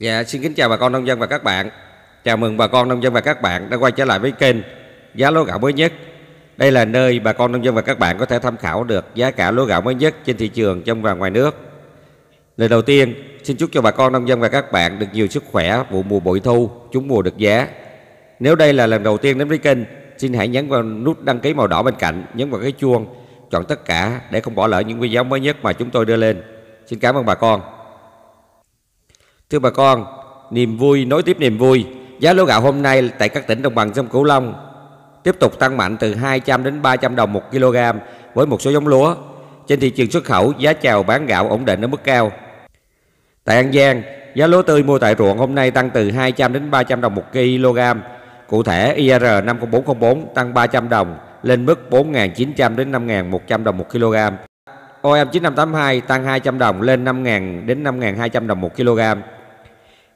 Dạ xin kính chào bà con nông dân và các bạn Chào mừng bà con nông dân và các bạn đã quay trở lại với kênh Giá lúa gạo mới nhất Đây là nơi bà con nông dân và các bạn có thể tham khảo được giá cả lúa gạo mới nhất trên thị trường trong và ngoài nước Lời đầu tiên xin chúc cho bà con nông dân và các bạn được nhiều sức khỏe vụ mùa bội thu, chúng mùa được giá Nếu đây là lần đầu tiên đến với kênh Xin hãy nhấn vào nút đăng ký màu đỏ bên cạnh, nhấn vào cái chuông Chọn tất cả để không bỏ lỡ những video mới nhất mà chúng tôi đưa lên Xin cảm ơn bà con Thưa bà con, niềm vui nối tiếp niềm vui. Giá lúa gạo hôm nay tại các tỉnh đồng bằng sông Cửu Long tiếp tục tăng mạnh từ 200 đến 300 đồng một kg với một số giống lúa. Trên thị trường xuất khẩu, giá chào bán gạo ổn định ở mức cao. Tại An Giang, giá lúa tươi mua tại ruộng hôm nay tăng từ 200 đến 300 đồng một kg. Cụ thể, IR 50404 tăng 300 đồng lên mức 4.900 đến 5.100 đồng một kg. OM 9582 tăng 200 đồng lên 5.000 đến 5.200 đồng một kg.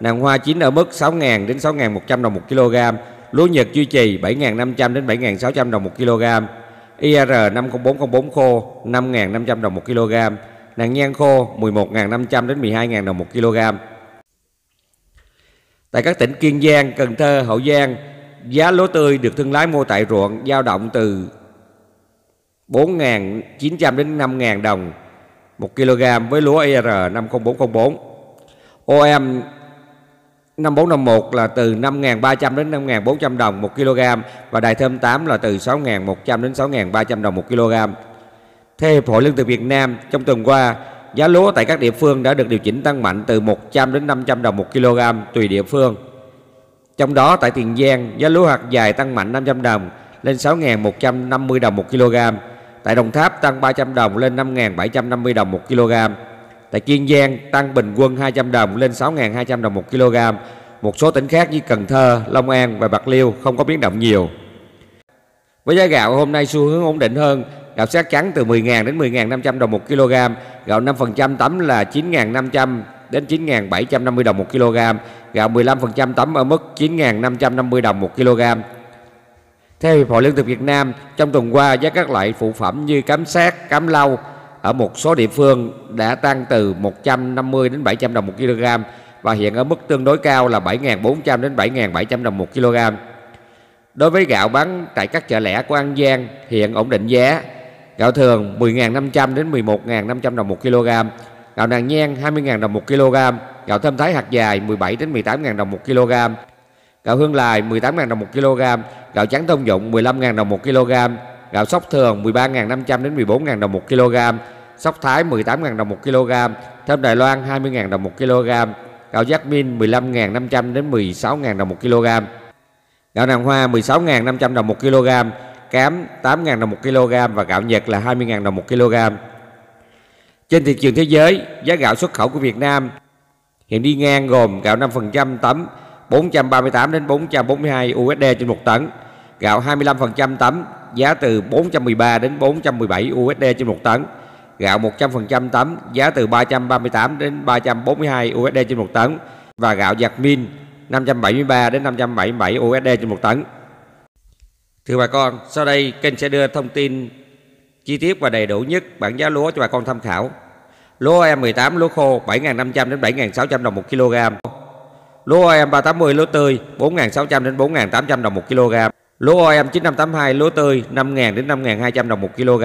nàng hoa chín ở mức 6.000 đến 6.100 đồng 1 kg, lúa Nhật duy trì 7.500 đến 7.600 đồng 1 kg, IR 50404 khô 5.500 đồng 1 kg, nàng nhan khô 11.500 đến 12.000 đồng 1 kg. Tại các tỉnh Kiên Giang, Cần Thơ, Hậu Giang, giá lúa tươi được thương lái mua tại ruộng dao động từ 4.900 đến 5.000 đồng 1 kg với lúa IR 50404. OM 5451 là từ 5.300 đến 5.400 đồng 1 kg và đài thơm 8 là từ 6.100 đến 6.300 đồng 1 kg. Theo Hiệp hội Lương thực Việt Nam, trong tuần qua, giá lúa tại các địa phương đã được điều chỉnh tăng mạnh từ 100 đến 500 đồng 1 kg tùy địa phương. Trong đó tại Tiền Giang, giá lúa hạt dài tăng mạnh 500 đồng lên 6.150 đồng 1 kg. Tại Đồng Tháp tăng 300 đồng lên 5.750 đồng 1 kg. Tại Kiên Giang tăng bình quân 200 đồng lên 6.200 đồng một kg. Một số tỉnh khác như Cần Thơ, Long An và Bạc Liêu không có biến động nhiều. Với giá gạo hôm nay xu hướng ổn định hơn, gạo sát trắng từ 10.000 đến 10.500 đồng một kg, gạo 5% tấm là 9.500 đến 9.750 đồng một kg, gạo 15% tấm ở mức 9.550 đồng một kg. Theo Hiệp hội Lương thực Việt Nam, trong tuần qua giá các loại phụ phẩm như cám sát, cám lau, ở một số địa phương đã tăng từ 150 đến 700 đồng một kg và hiện ở mức tương đối cao là 7.400 đến 7.700 đồng một kg. Đối với gạo bán tại các chợ lẻ của An Giang hiện ổn định giá gạo thường 10.500 đến 11.500 đồng một kg, gạo nàng nhen 20.000 đồng một kg, gạo thơm thái hạt dài 17 đến 18.000 đồng một kg, gạo hương lài 18.000 đồng một kg, gạo trắng thông dụng 15.000 đồng một kg, gạo sóc thường 13.500 đến 14.000 đồng một kg, sóc Thái 18.000 đồng 1 kg, thơm Đài Loan 20.000 đồng 1 kg, gạo giác min 15.500 đến 16.000 đồng 1 kg, gạo nàng hoa 16.500 đồng 1 kg, cám 8.000 đồng 1 kg và gạo Nhật là 20.000 đồng 1 kg. Trên thị trường thế giới, giá gạo xuất khẩu của Việt Nam hiện đi ngang gồm gạo 5% tấm 438 đến 442 USD trên 1 tấn, gạo 25% tấm giá từ 413 đến 417 USD trên 1 tấn, gạo 100% tấm giá từ 338 đến 342 USD trên 1 tấn và gạo giặt min 573 đến 577 USD trên 1 tấn. Thưa bà con, sau đây kênh sẽ đưa thông tin chi tiết và đầy đủ nhất bảng giá lúa cho bà con tham khảo. Lúa OM18 e lúa khô 7.500 đến 7.600 đồng 1 kg. Lúa OM380 e lúa tươi 4.600 đến 4.800 đồng 1 kg. Lúa OM9582 e lúa tươi 5.000 đến 5.200 đồng 1 kg.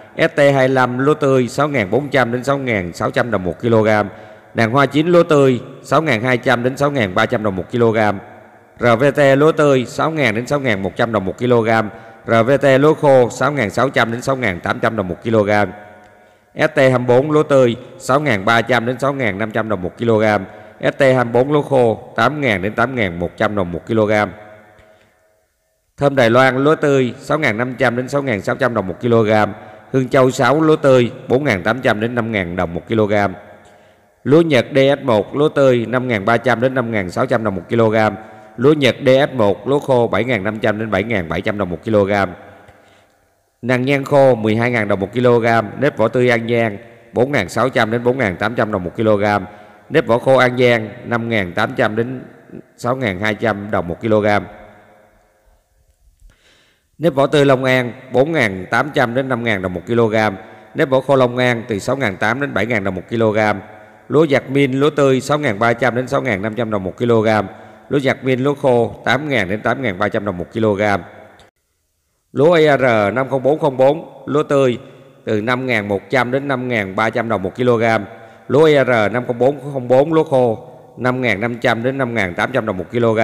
ST25 lúa tươi 6.400 đến 6.600 đồng 1 kg. Nàng hoa chín lúa tươi 6.200 đến 6.300 đồng 1 kg. RVT lúa tươi 6.000 đến 6.100 đồng 1 kg. RVT lúa khô 6.600 đến 6.800 đồng 1 kg. ST24 lúa tươi 6.300 đến 6.500 đồng 1 kg. ST24 lúa khô 8.000 đến 8.100 đồng 1 kg. Thơm Đài Loan lúa tươi 6.500 đến 6.600 đồng 1 kg hương châu 6 lúa tươi 4.800 đến 5.000 đồng 1 kg. Lúa Nhật DS1 lúa tươi 5.300 đến 5.600 đồng 1 kg. Lúa Nhật DS1 lúa khô 7.500 đến 7.700 đồng 1 kg. Nàng nhan khô 12.000 đồng 1 kg, nếp vỏ tươi An Giang 4.600 đến 4.800 đồng 1 kg, nếp vỏ khô An Giang 5.800 đến 6.200 đồng 1 kg. Nếp vỏ tươi Long An 4.800 đến 5.000 đồng 1 kg. Nếp vỏ khô Long An từ 6.800 đến 7.000 đồng 1 kg. Lúa giặt min lúa tươi 6.300 đến 6.500 đồng 1 kg. Lúa giặt min lúa khô 8.000 đến 8.300 đồng 1 kg. Lúa ER 50404 lúa tươi từ 5.100 đến 5.300 đồng 1 kg. Lúa ER 50404 lúa khô 5.500 đến 5.800 đồng 1 kg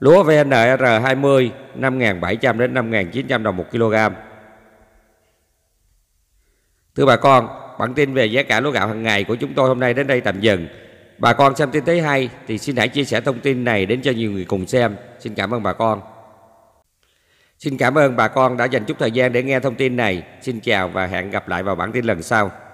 Lúa VNR 20 5.700 đến 5.900 đồng 1 kg. Thưa bà con, bản tin về giá cả lúa gạo hàng ngày của chúng tôi hôm nay đến đây tạm dừng. Bà con xem tin thấy hay thì xin hãy chia sẻ thông tin này đến cho nhiều người cùng xem. Xin cảm ơn bà con. Xin cảm ơn bà con đã dành chút thời gian để nghe thông tin này. Xin chào và hẹn gặp lại vào bản tin lần sau.